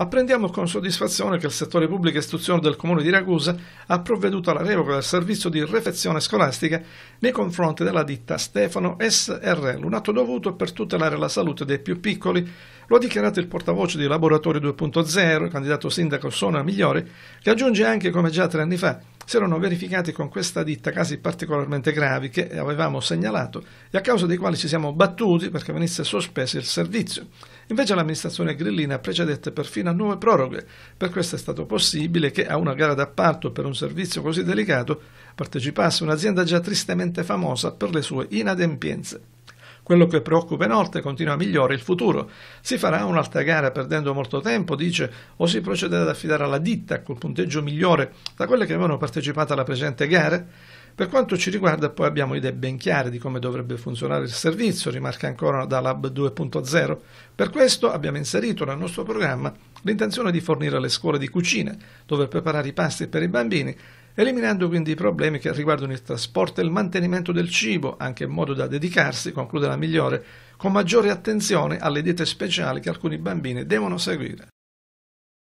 Apprendiamo con soddisfazione che il settore pubblica istruzione del Comune di Ragusa ha provveduto alla revoca del servizio di refezione scolastica nei confronti della ditta Stefano SRL, un atto dovuto per tutelare la salute dei più piccoli lo ha dichiarato il portavoce di Laboratorio 2.0, candidato sindaco Sona Migliore, che aggiunge anche come già tre anni fa si erano verificati con questa ditta casi particolarmente gravi che avevamo segnalato e a causa dei quali ci siamo battuti perché venisse sospeso il servizio. Invece l'amministrazione grillina precedette perfino a nuove proroghe. Per questo è stato possibile che a una gara d'appalto per un servizio così delicato partecipasse un'azienda già tristemente famosa per le sue inadempienze. Quello che preoccupa inoltre continua a migliorare il futuro. Si farà un'altra gara perdendo molto tempo, dice, o si procederà ad affidare alla ditta col ecco punteggio migliore da quelle che avevano partecipato alla presente gara? Per quanto ci riguarda poi abbiamo idee ben chiare di come dovrebbe funzionare il servizio, rimarca ancora da Lab 2.0. Per questo abbiamo inserito nel nostro programma l'intenzione di fornire alle scuole di cucina, dove preparare i pasti per i bambini, eliminando quindi i problemi che riguardano il trasporto e il mantenimento del cibo, anche in modo da dedicarsi, conclude la migliore, con maggiore attenzione alle diete speciali che alcuni bambini devono seguire.